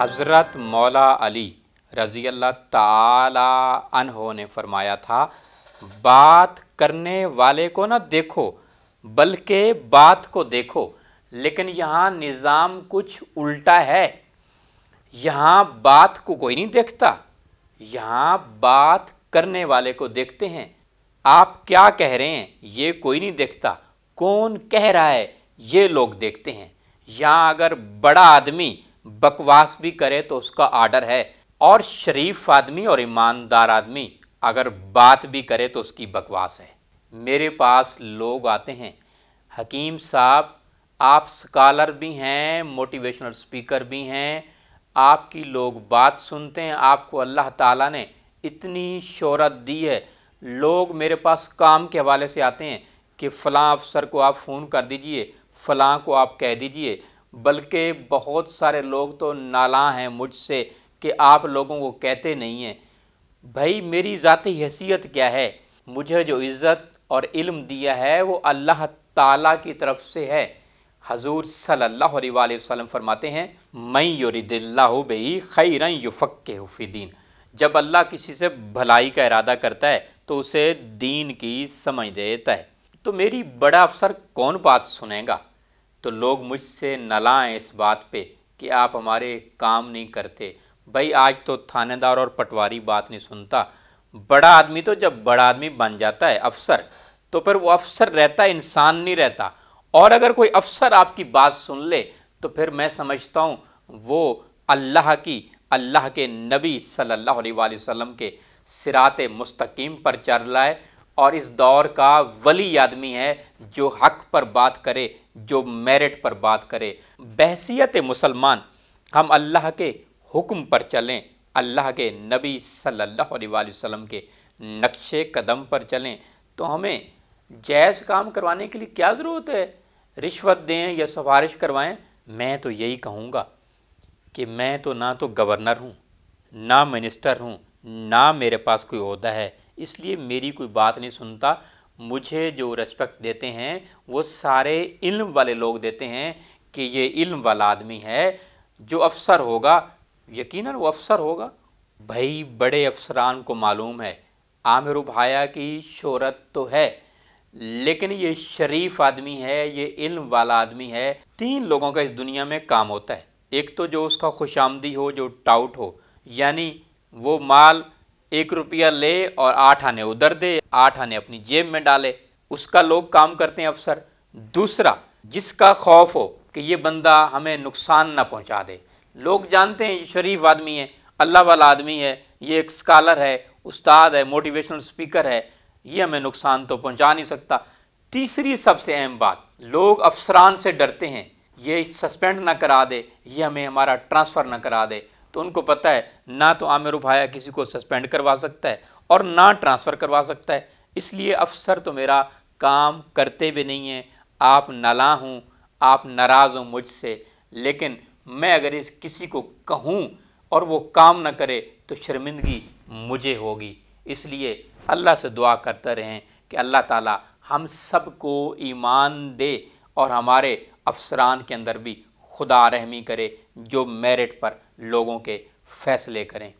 حضرت مولا علی رضی اللہ تعالی عنہ نے فرمایا تھا بات کرنے والے کو نہ دیکھو بلکہ بات کو دیکھو لیکن یہاں نظام کچھ الٹا ہے یہاں بات کو کوئی نہیں دیکھتا یہاں بات کرنے والے کو دیکھتے ہیں آپ کیا کہہ رہے ہیں یہ کوئی نہیں دیکھتا کون کہہ رہا ہے یہ لوگ دیکھتے ہیں یہاں اگر بڑا آدمی بکواس بھی کرے تو اس کا آرڈر ہے اور شریف آدمی اور ایماندار آدمی اگر بات بھی کرے تو اس کی بکواس ہے میرے پاس لوگ آتے ہیں حکیم صاحب آپ سکالر بھی ہیں موٹیویشنل سپیکر بھی ہیں آپ کی لوگ بات سنتے ہیں آپ کو اللہ تعالیٰ نے اتنی شہرت دی ہے لوگ میرے پاس کام کے حوالے سے آتے ہیں کہ فلاں افسر کو آپ فون کر دیجئے فلاں کو آپ کہہ دیجئے بلکہ بہت سارے لوگ تو نالاں ہیں مجھ سے کہ آپ لوگوں کو کہتے نہیں ہیں بھائی میری ذاتی حیثیت کیا ہے مجھے جو عزت اور علم دیا ہے وہ اللہ تعالیٰ کی طرف سے ہے حضور صلی اللہ علیہ وآلہ وسلم فرماتے ہیں میں بہی خیرن خیر فی دین جب اللہ کسی سے بھلائی کا ارادہ کرتا ہے تو اسے دین کی سمجھ دیتا ہے تو میری بڑا افسر کون بات سنے گا تو لوگ مجھ سے لائیں اس بات پہ کہ آپ ہمارے کام نہیں کرتے بھائی آج تو تھانے دار اور پٹواری بات نہیں سنتا بڑا آدمی تو جب بڑا آدمی بن جاتا ہے افسر تو پھر وہ افسر رہتا ہے انسان نہیں رہتا اور اگر کوئی افسر آپ کی بات سن لے تو پھر میں سمجھتا ہوں وہ اللہ کی اللہ کے نبی صلی اللہ علیہ وآلہ وسلم کے سرات مستقیم پر چل رہا ہے اور اس دور کا ولی آدمی ہے جو حق پر بات کرے جو میرٹ پر بات کرے بحثیت مسلمان ہم اللہ کے حکم پر چلیں اللہ کے نبی صلی اللہ علیہ وسلم کے نقش قدم پر چلیں تو ہمیں جائز کام کروانے کے لیے کیا ضرورت ہے رشوت دیں یا سفارش کروائیں میں تو یہی کہوں گا کہ میں تو نہ تو گورنر ہوں نہ منسٹر ہوں نہ میرے پاس کوئی عہدہ ہے اس لیے میری کوئی بات نہیں سنتا مجھے جو رسپیکٹ دیتے ہیں وہ سارے علم والے لوگ دیتے ہیں کہ یہ علم والا آدمی ہے جو افسر ہوگا یقیناً وہ افسر ہوگا بھائی بڑے افسران کو معلوم ہے عامر بھایا کی شہرت تو ہے لیکن یہ شریف آدمی ہے یہ علم والا آدمی ہے تین لوگوں کا اس دنیا میں کام ہوتا ہے ایک تو جو اس کا خوش آمدی ہو جو ٹاؤٹ ہو یعنی وہ مال ایک روپیہ لے اور آٹھ آنے ادھر دے آٹھ آنے اپنی جیب میں ڈالے اس کا لوگ کام کرتے ہیں افسر دوسرا جس کا خوف ہو کہ یہ بندہ ہمیں نقصان نہ پہنچا دے لوگ جانتے ہیں یہ شریف آدمی ہے اللہ والا آدمی ہے یہ ایک سکالر ہے استاد ہے موٹیویشنل سپیکر ہے یہ ہمیں نقصان تو پہنچا نہیں سکتا تیسری سب سے اہم بات لوگ افسران سے ڈرتے ہیں یہ سسپینڈ نہ کرا دے یہ ہمیں ہمارا ٹرانسفر نہ کرا دے تو ان کو پتہ ہے نہ تو عامر اپایا بھایا کسی کو سسپینڈ کروا سکتا ہے اور نہ ٹرانسفر کروا سکتا ہے اس لیے افسر تو میرا کام کرتے بھی نہیں ہیں آپ نلا ہوں آپ ناراض ہوں مجھ سے لیکن میں اگر اس کسی کو کہوں اور وہ کام نہ کرے تو شرمندگی مجھے ہوگی اس لیے اللہ سے دعا کرتے رہیں کہ اللہ تعالی ہم سب کو ایمان دے اور ہمارے افسران کے اندر بھی خدا رحمی کرے جو میرٹ پر لوگوں کے فیصلے کریں